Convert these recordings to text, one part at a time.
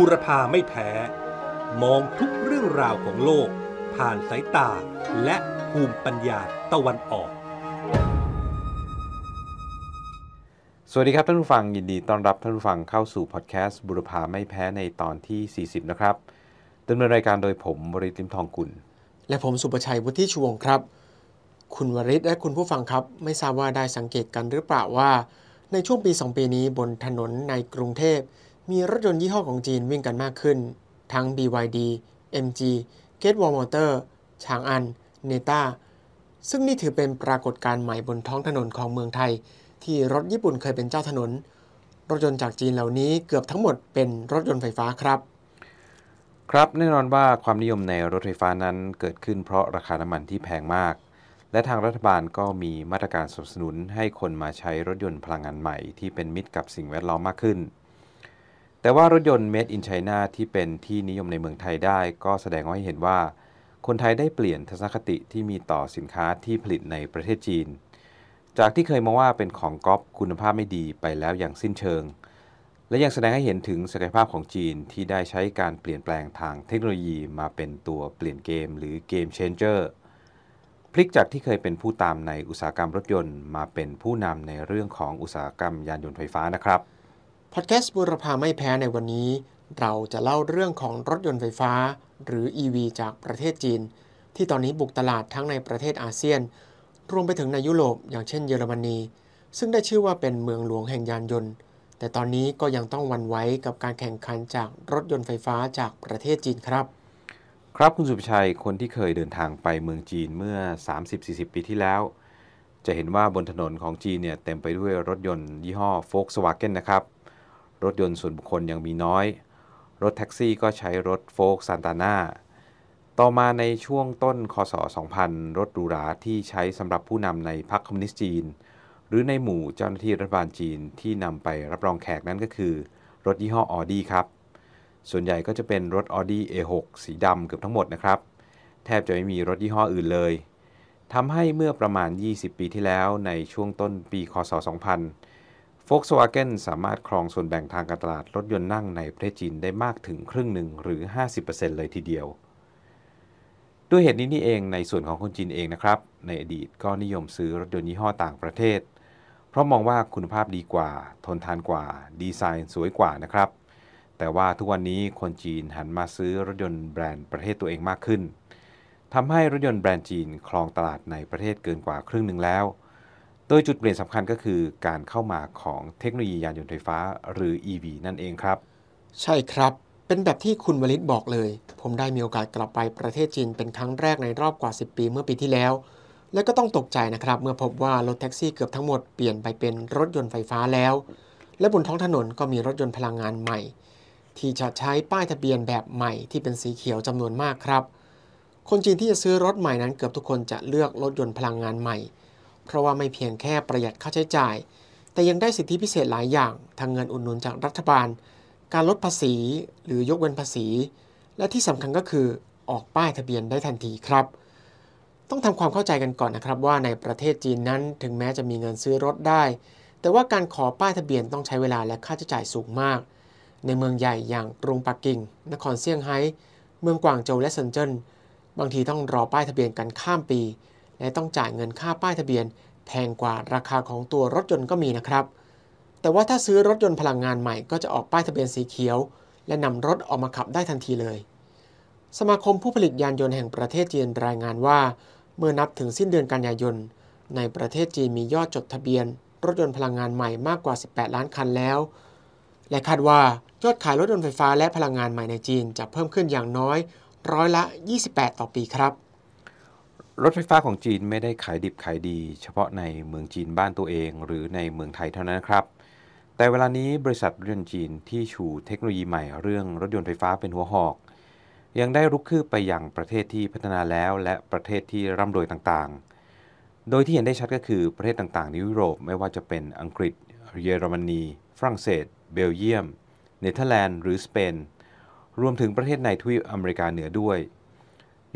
บูรพาไม่แพ้ มองทุกเรื่องราวของโลก ผ่านสายตาและภูมิปัญญาตะวันออก สวัสดีครับ ท่านผู้ฟังยินดีต้อนรับท่านผู้ฟังเข้าสู่พอดแคสต์บุรพาไม่แพ้ในตอนที่ 40 นะครับดำเนินรายการโดยผมบริติมทองกุลและผมสุประชัยวุฒิชวงครับ คุณวริศและคุณผู้ฟังครับไม่ทราบว่าได้สังเกตกันหรือเปล่าว่าในช่วงปี2ปีนี้บนถนนในกรุงเทพมีรถยนต์ยี่ห้อของจีนวิ่งกันมากขึ้น ทั้ง BYD MG g a t w a l Motor ชางอันเนต้าซึ่งนี่ถือเป็นปรากฏการณ์ใหม่บนท้องถนนของเมืองไทย ที่รถญี่ปุ่นเคยเป็นเจ้าถนน รถยนต์จากจีนเหล่านี้เกือบทั้งหมดเป็นรถยนต์ไฟฟ้าครับ ครับแน่นอนว่าความนิยมในรถไฟฟ้านั้นเกิดขึ้นเพราะราคาน้ำมันที่แพงมาก และทางรัฐบาลก็มีมาตรการสนับสนุนให้คนมาใช้รถยนต์พลังงานใหม่ ที่เป็นมิตรกับสิ่งแวดล้อมมากขึ้นแต่ว่ารถยนต์ Made in China ที่เป็นที่นิยมในเมืองไทยได้ก็แสดงให้เห็นว่าคนไทยได้เปลี่ยนทัศนคติที่มีต่อสินค้าที่ผลิตในประเทศจีน จากที่เคยมองว่าเป็นของก๊อปคุณภาพไม่ดีไปแล้วอย่างสิ้นเชิง และยังแสดงให้เห็นถึงศักยภาพของจีนที่ได้ใช้การเปลี่ยนแปลงทางเทคโนโลยีมาเป็นตัวเปลี่ยนเกม หรือเกมเชนเจอร์พลิกจากที่เคยเป็นผู้ตามในอุตสาหกรรมรถยนต์ มาเป็นผู้นำในเรื่องของอุตสาหกรรมยานยนต์ไฟฟ้านะครับพอดแคสต์บูรพาไม่แพ้ในวันนี้ เราจะเล่าเรื่องของรถยนต์ไฟฟ้า หรือ EV จากประเทศจีน ที่ตอนนี้บุกตลาดทั้งในประเทศอาเซียน รวมไปถึงในยุโรปอย่างเช่นเยอรมนี ซึ่งได้ชื่อว่าเป็นเมืองหลวงแห่งยานยนต์ แต่ตอนนี้ก็ยังต้องวันไว้กับการแข่งขันจากรถยนต์ไฟฟ้าจากประเทศจีนครับ ครับคุณสุภชัยคนที่เคยเดินทางไปเมืองจีนเมื่อ 30-40 ปีที่แล้ว จะเห็นว่าบนถนนของจีนเนี่ยเต็มไปด้วยรถยนต์ยี่ห้อ Volkswagen นะครับรถยนต์ส่วนบุคคลยังมีน้อย รถแท็กซี่ก็ใช้รถโฟล์กซานตาน่าต่อมาในช่วงต้นคศ 2000 รถหรูหราที่ใช้สำหรับผู้นำในพรรคคอมมิวนิสต์จีน หรือในหมู่เจ้าหน้าที่รัฐบาลจีนที่นำไปรับรองแขกนั้นก็คือ รถยี่ห้อออดี้ครับ ส่วนใหญ่ก็จะเป็นรถออดี้ A6 สีดำเกือบทั้งหมดนะครับ แทบจะไม่มีรถยี่ห้ออื่นเลยทำให้เมื่อประมาณ 20 ปีที่แล้วในช่วงต้นปีคศ 2000 Volkswagen สามารถครองส่วนแบ่งทางการตลาดรถยนต์นั่งในประเทศจีนได้มากถึงครึ่งหนึ่งหรือ 50%เลยทีเดียว ด้วยเหตุนี้นี่เองในส่วนของคนจีนเองนะครับในอดีตก็นิยมซื้อรถยนต์ยี่ห้อต่างประเทศ เพราะมองว่าคุณภาพดีกว่า ทนทานกว่า ดีไซน์สวยกว่านะครับแต่ว่าทุกวันนี้คนจีนหันมาซื้อรถยนต์แบรนด์ประเทศตัวเองมากขึ้นทำให้รถยนต์แบรนด์จีนครองตลาดในประเทศเกินกว่าครึ่งหนึ่งแล้วโดยจุดเปลี่ยนสำคัญก็คือการเข้ามาของเทคโนโลยียานยนต์ไฟฟ้า หรือ EV นั่นเองครับ ใช่ครับ เป็นแบบที่คุณวลิตบอกเลย ผมได้มีโอกาสกลับไปประเทศจีน เป็นครั้งแรกในรอบกว่า 10 ปีเมื่อปีที่แล้ว และก็ต้องตกใจนะครับ เมื่อพบว่ารถแท็กซี่เกือบทั้งหมดเปลี่ยนไปเป็นรถยนต์ไฟฟ้าแล้ว และบนท้องถนนก็มีรถยนต์พลังงานใหม่ ที่จะใช้ป้ายทะเบียนแบบใหม่ที่เป็นสีเขียวจำนวนมากครับคนจีนที่จะซื้อรถใหม่นั้นเกือบทุกคนจะเลือกรถยนต์พลังงานใหม่เพราะว่าไม่เพียงแค่ประหยัดค่าใช้จ่าย แต่ยังได้สิทธิพิเศษหลายอย่าง ทางเงินอุดหนุนจากรัฐบาล การลดภาษีหรือยกเว้นภาษี และที่สำคัญก็คือออกป้ายทะเบียนได้ทันทีครับ ต้องทำความเข้าใจกันก่อนนะครับว่าในประเทศจีนนั้นถึงแม้จะมีเงินซื้อรถได้ แต่ว่าการขอป้ายทะเบียนต้องใช้เวลาและค่าใช้จ่ายสูงมาก ในเมืองใหญ่อย่างกรุงปักกิ่ง นครเซี่ยงไฮ้ เมืองกวางโจวและเซินเจิ้น บางทีต้องรอป้ายทะเบียนกันข้ามปีและต้องจ่ายเงินค่าป้ายทะเบียนแพงกว่าราคาของตัวรถยนต์ก็มีนะครับ แต่ว่าถ้าซื้อรถยนต์พลังงานใหม่ก็จะออกป้ายทะเบียนสีเขียว และนำรถออกมาขับได้ทันทีเลย สมาคมผู้ผลิตยานยนต์แห่งประเทศจีนรายงานว่า เมื่อนับถึงสิ้นเดือนกันยายนในประเทศจีนมียอดจดทะเบียน รถยนต์พลังงานใหม่มากกว่า 18 ล้านคันแล้ว และคาดว่ายอดขายรถยนต์ไฟฟ้าและพลังงานใหม่ในจีนจะเพิ่มขึ้นอย่างน้อยร้อยละ 28 ต่อปีครับรถไฟฟ้าของจีนไม่ได้ขายดิบขายดี เฉพาะในเมืองจีนบ้านตัวเอง หรือในเมืองไทยเท่านั้นครับ แต่เวลานี้บริษัทรถยนต์จีนที่ชูเทคโนโลยีใหม่เรื่องรถยนต์ไฟฟ้าเป็นหัวหอก ยังได้รุกคืบไปยังประเทศที่พัฒนาแล้ว และประเทศที่ร่ำรวยต่างๆ โดยที่เห็นได้ชัดก็คือประเทศต่างๆในยุโรปไม่ว่าจะเป็นอังกฤษ เยอรมนี ฝรั่งเศส เบลเยียม เนเธอร์แลนด์ หรือสเปน รวมถึงประเทศในทวีปอเมริกาเหนือด้วย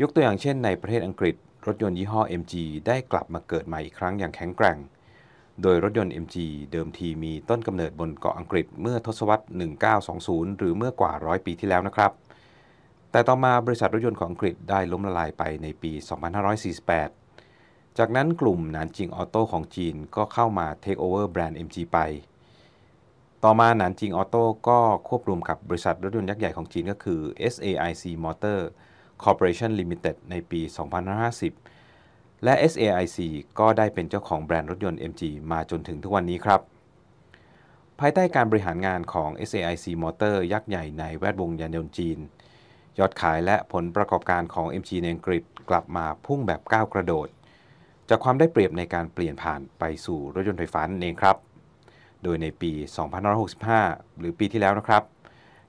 ยกตัวอย่างเช่น ในประเทศอังกฤษรถยนต์ยี่ห้อ MG ได้กลับมาเกิดใหม่อีกครั้งอย่างแข็งแกร่ง โดยรถยนต์ MG เดิมทีมีต้นกำเนิดบนเกาะอังกฤษเมื่อทศวรรษ 1920 หรือเมื่อกว่าร้อยปีที่แล้วนะครับ แต่ต่อมาบริษัทรถยนต์ของอังกฤษได้ล้มละลายไปในปี 2548 จากนั้นกลุ่มหนานจิงออโต้ของจีนก็เข้ามาเทคโอเวอร์แบรนด์ MG ไป ต่อมาหนานจิงออโต้ก็ควบรวมกับบริษัทรถยนต์ยักษ์ใหญ่ของจีนก็คือ SAIC Motor Corporation Limited ในปี 2 0 5 0 และ SAIC ก็ได้เป็นเจ้าของแบรนด์รถยนต์ MG มาจนถึงทุกวันนี้ครับ ภายใต้การบริหารงานของ SAIC Motor ยักษ์ใหญ่ในแวดวงยานยนต์จีน ยอดขายและผลประกอบการของ MG ในอังกฤษกลับมาพุ่งแบบก้าวกระโดด จากความได้เปรียบในการเปลี่ยนผ่านไปสู่รถยนต์ไฟฟ้านั่นเองครับ โดยในปี2565 หรือปีที่แล้วนะครับ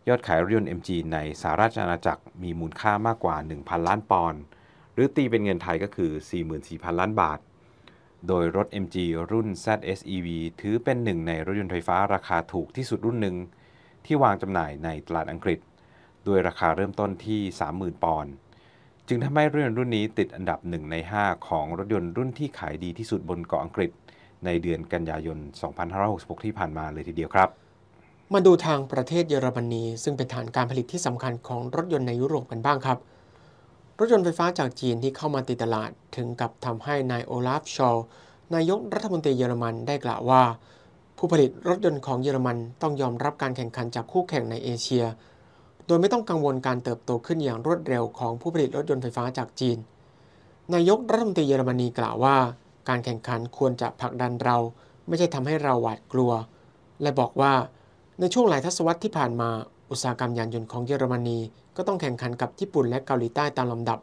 ยอดขายรถยนต์ MG ในสหราชอาณาจักรมีมูลค่ามากกว่า 1,000 ล้านปอนด์หรือตีเป็นเงินไทยก็คือ 44,000ล้านบาท โดยรถ MG รุ่น ZSEV ถือเป็นหนึ่งในรถยนต์ไฟฟ้าราคาถูกที่สุดรุ่นหนึ่ง ที่วางจำหน่ายในตลาดอังกฤษ ด้วยราคาเริ่มต้นที่ 30,000 ปอนด์ จึงทำให้รถยนต์รุ่นนี้ติดอันดับ 1 ใน 5 ของรถยนต์รุ่นที่ขายดีที่สุดบนเกาะอังกฤษในเดือนกันยายน2566ที่ผ่านมาเลยทีเดียวครับมาดูทางประเทศเยอรมนี ซึ่งเป็นฐานการผลิตที่สำคัญของรถยนต์ในยุโรปกันบ้างครับ รถยนต์ไฟฟ้าจากจีนที่เข้ามาติดตลาดถึงกับทำให้นายโอลาฟชอลนายกรัฐมนตรีเยอรมันได้กล่าวว่า ผู้ผลิตรถยนต์ของเยอรมัน ต้องยอมรับการแข่งขันจากคู่แข่งในเอเชีย โดยไม่ต้องกังวลการเติบโตขึ้นอย่างรวดเร็ว ของผู้ผลิตรถยนต์ไฟฟ้าจากจีน นายกรัฐมนตรีเยอรมนีกล่าวว่า การแข่งขันควรจะผลักดันเรา ไม่ใช่ทำให้เราหวาดกลัว และบอกว่าในช่วงหลายทศวรรษที่ผ่านมา อุตสาหกรรมยานยนต์ของเยอรมนีก็ต้องแข่งขันกับญี่ปุ่นและเกาหลีใต้ตามลำดับ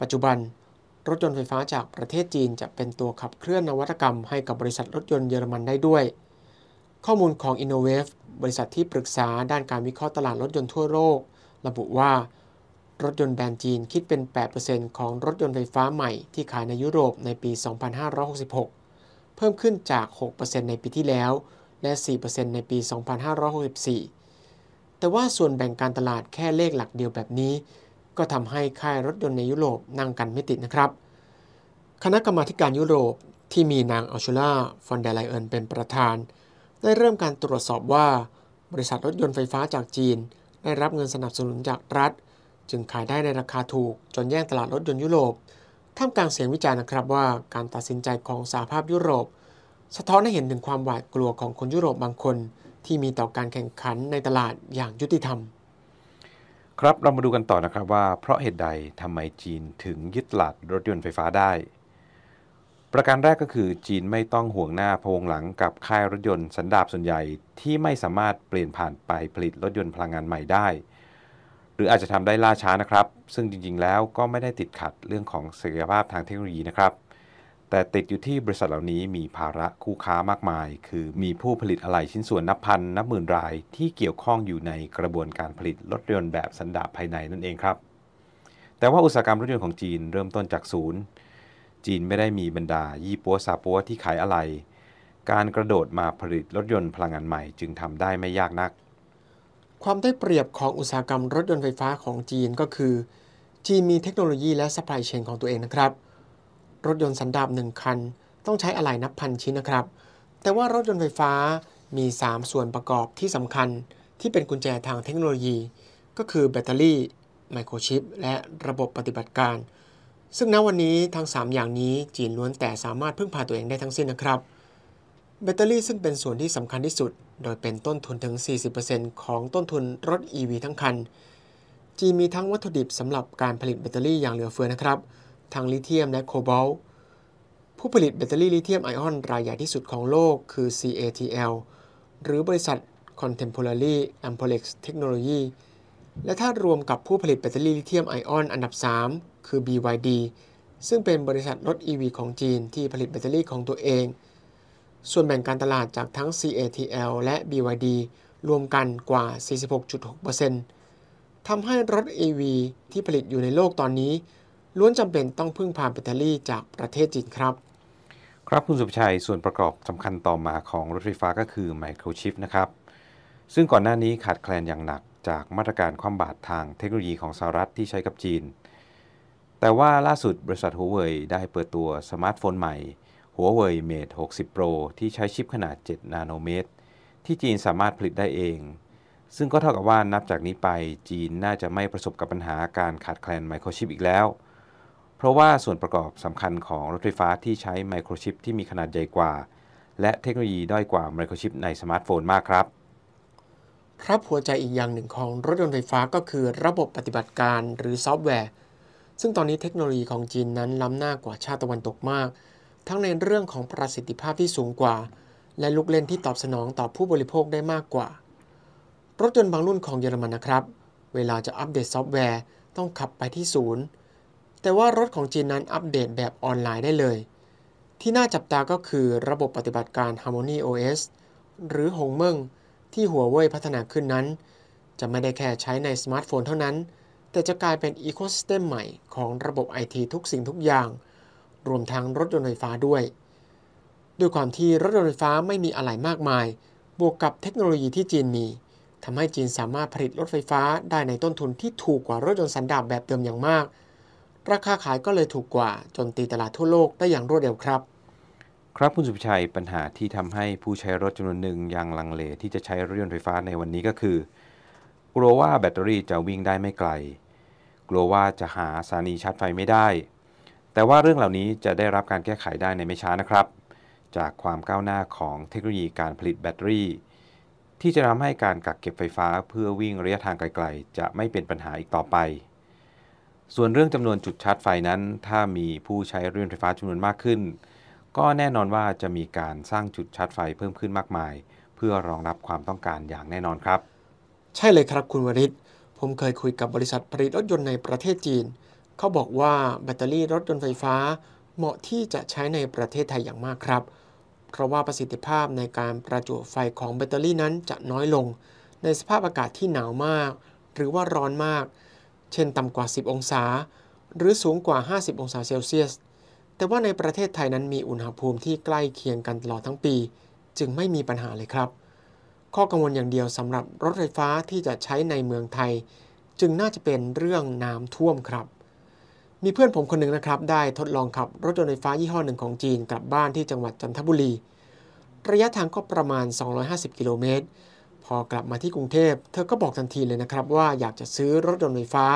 ปัจจุบัน รถยนต์ไฟฟ้าจากประเทศจีนจะเป็นตัวขับเคลื่อนนวัตกรรมให้กับบริษัทรถยนต์เยอรมันได้ด้วย ข้อมูลของ i n n o v a v e บริษัทที่ปรึกษาด้านการวิเคราะห์ตลาดรถยนต์ทั่วโลก ระบุว่า รถยนต์แบรนด์จีนคิดเป็น 8%ของรถยนต์ไฟฟ้าใหม่ที่ขายในยุโรปในปี 2566 เพิ่มขึ้นจาก 6%ในปีที่แล้วและ 4%ในปี 2564 แต่ว่าส่วนแบ่งการตลาดแค่เลขหลักเดียวแบบนี้ ก็ทำให้ค่ายรถยนต์ในยุโรปนั่งกันไม่ติดนะครับ คณะกรรมาการยุโรปที่มีนางอัลชูล่าฟอนเดลไลเอินเป็นประธาน ได้เริ่มการตรวจสอบว่า บริษัทรถยนต์ไฟฟ้าจากจีน ได้รับเงินสนับสนุนจากรัฐ จึงขายได้ในราคาถูกจนแย่งตลาดรถยนต์ยุโรปท่ามกลางเสียงวิจารณ์นะครับว่า การตัดสินใจของสหภาพยุโรปสะท้อนให้เห็นถึงความหวาดกลัวของคนยุโรปบางคน ที่มีต่อการแข่งขันในตลาดอย่างยุติธรรม ครับเรามาดูกันต่อนะครับว่าเพราะเหตุใดทำไมจีนถึงยึดตลาดรถยนต์ไฟฟ้าได้ ประการแรกก็คือจีนไม่ต้องห่วงหน้าพวงหลังกับค่ายรถยนต์สันดาปส่วนใหญ่ที่ไม่สามารถเปลี่ยนผ่านไปผลิตรถยนต์พลังงานใหม่ได้ หรืออาจจะทำได้ล่าช้านะครับ ซึ่งจริงๆแล้วก็ไม่ได้ติดขัดเรื่องของศักยภาพทางเทคโนโลยีนะครับแต่ติดอยู่ที่บริษัทเหล่านี้มีภาระคู่ค้ามากมายคือมีผู้ผลิตอะไหล่ชิ้นส่วนนับพันนับหมื่นรายที่เกี่ยวข้องอยู่ในกระบวนการผลิตรถยนต์แบบสันดาปภายในนั่นเองครับแต่ว่าอุตสาหกรรมรถยนต์ของจีนเริ่มต้นจากศูนย์จีนไม่ได้มีบรรดายี่ปัวซาปัวที่ขายอะไหล่การกระโดดมาผลิตรถยนต์พลังงานใหม่จึงทำได้ไม่ยากนักความได้เปรียบของอุตสาหกรรมรถยนต์ไฟฟ้าของจีนก็คือจีนมีเทคโนโลยีและสป이ยเชนของตัวเองนะครับรถยนต์สันดาปหนึ่งคัน ต้องใช้อะไหล่นับพันชิ้นนะครับ แต่ว่ารถยนต์ไฟฟ้ามี 3 ส่วนประกอบที่สำคัญที่เป็นกุญแจทางเทคโนโลยี ก็คือแบตเตอรี่ ไมโครชิป และระบบปฏิบัติการ ซึ่งณวันนี้ทั้ง 3 อย่างนี้จีนล้วนแต่สามารถพึ่งพาตัวเองได้ทั้งสิ้นนะครับ แบตเตอรี่ซึ่งเป็นส่วนที่สำคัญที่สุด โดยเป็นต้นทุนถึง 40%ของต้นทุนรถ EV ทั้งคันจีนมีทั้งวัตถุดิบสำหรับการผลิตแบตเตอรี่อย่างเหลือเฟือนะครับทั้งลิเธียมและโคบอลต์ผู้ผลิตแบตเตอรี่ลิเธียมไอออนรายใหญ่ที่สุดของโลกคือ CATL หรือบริษัท Contemporary Ampolex Technology และถ้ารวมกับผู้ผลิตแบตเตอรี่ลิเธียมไอออนอันดับ 3 คือ BYD ซึ่งเป็นบริษัทรถ EV ของจีนที่ผลิตแบตเตอรี่ของตัวเอง ส่วนแบ่งการตลาดจากทั้ง CATL และ BYD รวมกันกว่า 46.6%ทำให้รถ EV ที่ผลิตอยู่ในโลกตอนนี้ล้วนจำเป็นต้องพึ่งพาแบตเตอรี่จากประเทศจีนครับ ครับคุณสุภชัย ส่วนประกอบสำคัญต่อมาของรถไฟฟ้าก็คือไมโครชิปนะครับ ซึ่งก่อนหน้านี้ขาดแคลนอย่างหนักจากมาตรการความบาดทางเทคโนโลยีของสหรัฐที่ใช้กับจีน แต่ว่าล่าสุดบริษัทหัวเว่ยได้เปิดตัวสมาร์ทโฟนใหม่หัวเว่ยเมท60 Pro ที่ใช้ชิปขนาด 7 นาโนเมตร ที่จีนสามารถผลิตได้เอง ซึ่งก็เท่ากับว่านับจากนี้ไปจีนน่าจะไม่ประสบกับปัญหาการขาดแคลนไมโครชิปอีกแล้วเพราะว่าส่วนประกอบสำคัญของรถไฟฟ้าที่ใช้ไมโครชิปที่มีขนาดใหญ่กว่า และเทคโนโลยีด้อยกว่าไมโครชิปในสมาร์ทโฟนมากครับ ครับหัวใจอีกอย่างหนึ่งของรถยนต์ไฟฟ้าก็คือระบบปฏิบัติการหรือซอฟต์แวร์ ซึ่งตอนนี้เทคโนโลยีของจีนนั้นล้ำหน้ากว่าชาติตะวันตกมาก ทั้งในเรื่องของประสิทธิภาพที่สูงกว่า และลูกเล่นที่ตอบสนองต่อผู้บริโภคได้มากกว่า รถยนต์บางรุ่นของเยอรมันนะครับ เวลาจะอัปเดตซอฟต์แวร์ต้องขับไปที่ศูนย์แต่ว่ารถของจีนนั้นอัปเดตแบบออนไลน์ได้เลย ที่น่าจับตาก็คือระบบปฏิบัติการ Harmony OS หรือหงเมิงที่หัวเว่ยพัฒนาขึ้นนั้น จะไม่ได้แค่ใช้ในสมาร์ทโฟนเท่านั้น แต่จะกลายเป็นอีโคสเต็มใหม่ของระบบไอทีทุกสิ่งทุกอย่าง รวมทั้งรถยนต์ไฟฟ้าด้วย ด้วยความที่รถยนต์ไฟฟ้าไม่มีอะไรมากมาย บวกกับเทคโนโลยีที่จีนมีทำให้จีนสามารถผลิตรถไฟฟ้าได้ในต้นทุนที่ถูกกว่ารถยนต์สันดาปแบบเดิมอย่างมากราคาขายก็เลยถูกกว่าจนตีตลาดทั่วโลกได้อย่างรวดเร็วครับ ครับคุณสุภชัยปัญหาที่ทำให้ผู้ใช้รถจำนวนหนึ่งยังลังเลที่จะใช้รถยนต์ไฟฟ้าในวันนี้ก็คือกลัวว่าแบตเตอรี่จะวิ่งได้ไม่ไกล กลัวว่าจะหาสถานีชาร์จไฟไม่ได้ แต่ว่าเรื่องเหล่านี้จะได้รับการแก้ไขได้ในไม่ช้านะครับ จากความก้าวหน้าของเทคโนโลยีการผลิตแบตเตอรี่ ที่จะทำให้การกักเก็บไฟฟ้าเพื่อวิ่งระยะทางไกล ๆ จะไม่เป็นปัญหาอีกต่อไปส่วนเรื่องจำนวนจุดชาร์จไฟนั้น ถ้ามีผู้ใช้เรื่องไฟฟ้าจำนวนมากขึ้น ก็แน่นอนว่าจะมีการสร้างจุดชาร์จไฟเพิ่มขึ้นมากมาย เพื่อรองรับความต้องการอย่างแน่นอนครับ ใช่เลยครับคุณวริศผมเคยคุยกับบริษัทผลิตรถยนต์ในประเทศจีน เขาบอกว่าแบตเตอรี่รถยนต์ไฟฟ้าเหมาะที่จะใช้ในประเทศไทยอย่างมากครับ เพราะว่าประสิทธิภาพในการประจุไฟของแบตเตอรี่นั้นจะน้อยลง ในสภาพอากาศที่หนาวมาก หรือว่าร้อนมากเช่นต่ำกว่า 10 องศาหรือสูงกว่า 50 องศาเซลเซียส แต่ว่าในประเทศไทยนั้นมีอุณหภูมิที่ใกล้เคียงกันตลอดทั้งปี จึงไม่มีปัญหาเลยครับ ข้อกังวลอย่างเดียวสำหรับรถไฟฟ้าที่จะใช้ในเมืองไทย จึงน่าจะเป็นเรื่องน้ำท่วมครับ มีเพื่อนผมคนหนึ่งนะครับได้ทดลองขับรถยนต์ไฟฟ้ายี่ห้อหนึ่ง ของจีนกลับบ้านที่จังหวัดจันทบุรี ระยะทางก็ประมาณ 250 กิโลเมตรพอกลับมาที่กรุงเทพ เธอก็บอกทันทีเลยนะครับ ว่าอยากจะซื้อรถยนต์ไฟฟ้า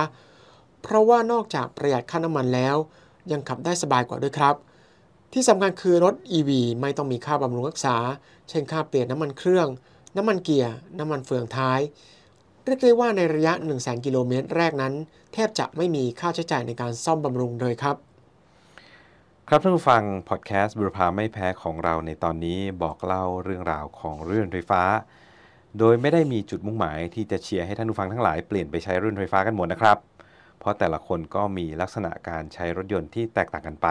เพราะว่านอกจากประหยัดค่าน้ำมันแล้ว ยังขับได้สบายกว่าด้วยครับ ที่สำคัญคือรถ e ีไม่ต้องมีค่าบำรุงรักษา เช่นค่าเปลี่ยนน้ำมันเครื่อง น้ำมันเกียร์ น้ำมันเฟืองท้าย เรียกได้ว่าในระยะ1 0 0 0 0 0 กิโลเมตรแรกนั้นแทบจะไม่มีค่าใช้จ่ายในการซ่อมบำรุงเลยครับ ครับท่านผู้ฟังพอดแคสต์บุรพาไม่แพ้ของเราในตอนนี้บอกเล่าเรื่องราวของเรื่องไฟฟ้าโดยไม่ได้มีจุดมุ่งหมายที่จะเชียร์ให้ท่านผู้ฟังทั้งหลายเปลี่ยนไปใช้รุ่นไฟฟ้ากันหมดนะครับ เพราะแต่ละคนก็มีลักษณะการใช้รถยนต์ที่แตกต่างกันไป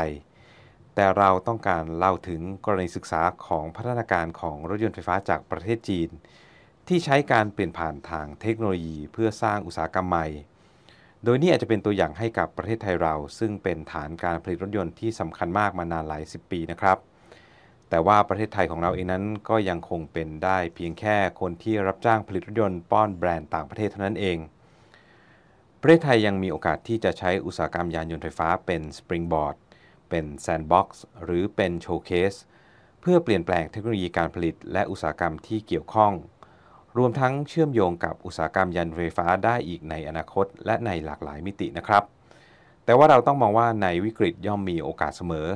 แต่เราต้องการเล่าถึงกรณีศึกษาของพัฒนาการของรถยนต์ไฟฟ้าจากประเทศจีน ที่ใช้การเปลี่ยนผ่านทางเทคโนโลยีเพื่อสร้างอุตสาหกรรมใหม่ โดยนี่อาจจะเป็นตัวอย่างให้กับประเทศไทยเรา ซึ่งเป็นฐานการผลิตรถยนต์ที่สำคัญมากมานานหลายสิบปีนะครับแต่ว่าประเทศไทยของเราเองนั้นก็ยังคงเป็นได้เพียงแค่คนที่รับจ้างผลิตรถยนต์ป้อนแบรนด์ต่างประเทศเท่านั้นเอง ประเทศไทยยังมีโอกาสที่จะใช้อุตสาหกรรมยานยนต์ไฟฟ้าเป็นสปริงบอร์ด เป็นแซนด์บ็อกซ์หรือเป็นโชว์เคสเพื่อเปลี่ยนแปลงเทคโนโลยีการผลิตและอุตสาหกรรมที่เกี่ยวข้อง รวมทั้งเชื่อมโยงกับอุตสาหกรรมยานไฟฟ้าได้อีกในอนาคต และในหลากหลายมิตินะครับ แต่ว่าเราต้องมองว่าในวิกฤตย่อมมีโอกาสเสมอ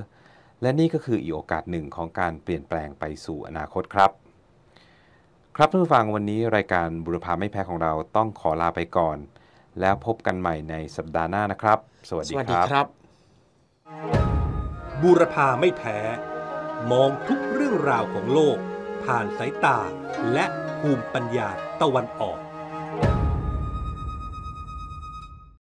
และนี่ก็คืออีกโอกาสหนึ่งของการเปลี่ยนแปลงไปสู่อนาคตครับ ครับท่านผู้ฟังวันนี้รายการบุรพาไม่แพ้ของเราต้องขอลาไปก่อน แล้วพบกันใหม่ในสัปดาห์หน้านะครับ สวัสดีครับรบบุรพาไม่แพ้ มองทุกเรื่องราวของโลก ผ่านสายตา และภูมิปัญญาตะวันออก